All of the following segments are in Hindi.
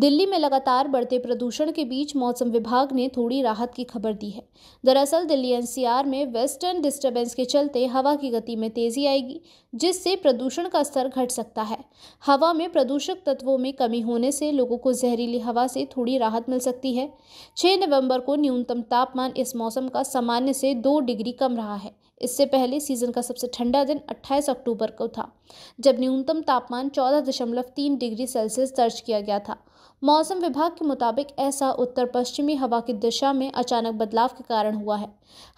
दिल्ली में लगातार बढ़ते प्रदूषण के बीच मौसम विभाग ने थोड़ी राहत की खबर दी है दरअसल दिल्ली एनसीआर में वेस्टर्न डिस्टरबेंस के चलते हवा की गति में तेजी आएगी जिससे प्रदूषण का स्तर घट सकता है हवा में प्रदूषक तत्वों में कमी होने से लोगों को जहरीली हवा से थोड़ी राहत मिल सकती है छः नवम्बर को न्यूनतम तापमान इस मौसम का सामान्य से दो डिग्री कम रहा है इससे पहले सीजन का सबसे ठंडा दिन 28 अक्टूबर को था जब न्यूनतम तापमान 14.3 डिग्री सेल्सियस दर्ज किया गया था मौसम विभाग के मुताबिक ऐसा उत्तर पश्चिमी हवा की दिशा में अचानक बदलाव के कारण हुआ है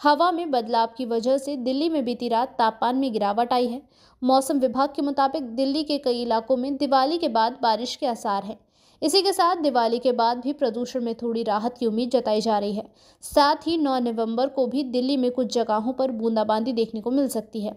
हवा में बदलाव की वजह से दिल्ली में बीती रात तापमान में गिरावट आई है मौसम विभाग के मुताबिक दिल्ली के कई इलाकों में दिवाली के बाद बारिश के आसार हैं इसी के साथ दिवाली के बाद भी प्रदूषण में थोड़ी राहत की उम्मीद जताई जा रही है साथ ही नौ नवम्बर को भी दिल्ली में कुछ जगहों पर बूंदाबांदी देखने को मिल सकती है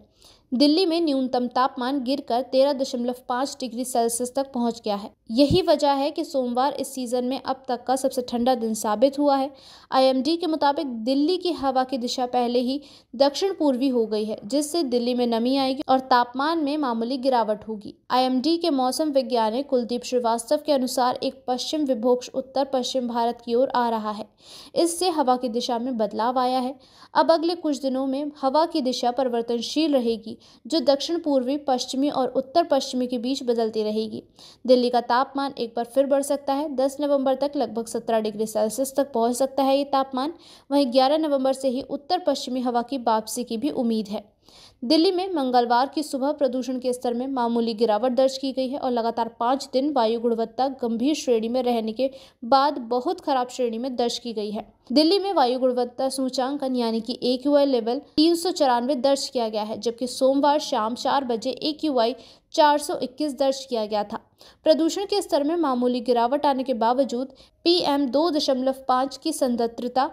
दिल्ली में न्यूनतम तापमान गिरकर 13.5 डिग्री सेल्सियस तक पहुंच गया है यही वजह है कि सोमवार इस सीज़न में अब तक का सबसे ठंडा दिन साबित हुआ है आईएमडी के मुताबिक दिल्ली की हवा की दिशा पहले ही दक्षिण पूर्वी हो गई है जिससे दिल्ली में नमी आएगी और तापमान में मामूली गिरावट होगी आई के मौसम वैज्ञानिक कुलदीप श्रीवास्तव के अनुसार एक पश्चिम विभोक्ष उत्तर पश्चिम भारत की ओर आ रहा है इससे हवा की दिशा में बदलाव आया है अब अगले कुछ दिनों में हवा की दिशा परिवर्तनशील रहेगी रहेगी जो दक्षिण पूर्वी पश्चिमी और उत्तर पश्चिमी के बीच बदलती रहेगी दिल्ली का तापमान एक बार फिर बढ़ सकता है दस नवंबर तक लगभग सत्रह डिग्री सेल्सियस तक पहुंच सकता है ये तापमान वहीं ग्यारह नवंबर से ही उत्तर पश्चिमी हवा की वापसी की भी उम्मीद है दिल्ली में मंगलवार की सुबह प्रदूषण के स्तर में मामूली गिरावट दर्ज की गई है और लगातार पाँच दिन वायु गुणवत्ता गंभीर श्रेणी में रहने के बाद बहुत खराब श्रेणी में दर्ज की गई है दिल्ली में वायु गुणवत्ता सूचांकन यानी कि ए क्यू आई लेवल तीन सौ चौरानवे दर्ज किया गया है जबकि सोमवार शाम चार बजे ए क्यू आई चार सौ इक्कीस दर्ज किया गया था प्रदूषण के स्तर में मामूली गिरावट आने के बावजूद पी एम दो दशमलव पाँच की संदत्रता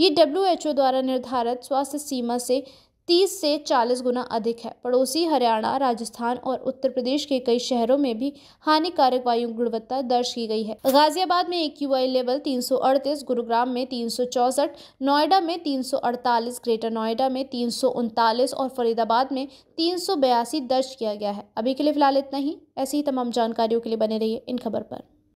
ये डब्ल्यू एच ओ द्वारा निर्धारित स्वास्थ्य सीमा से तीस से चालीस गुना अधिक है पड़ोसी हरियाणा राजस्थान और उत्तर प्रदेश के कई शहरों में भी हानिकारक वायु गुणवत्ता दर्ज की गई है गाजियाबाद में एक यू आई लेवल तीन सौ अड़तीस गुरुग्राम में तीन सौ चौसठ नोएडा में तीन सौ अड़तालीस ग्रेटर नोएडा में तीन सौ उनतालीस और फरीदाबाद में तीन सौ बयासी दर्ज किया गया है अभी के लिए फिलहाल इतना ही ऐसी ही तमाम जानकारियों के लिए बने रहिए इन खबर पर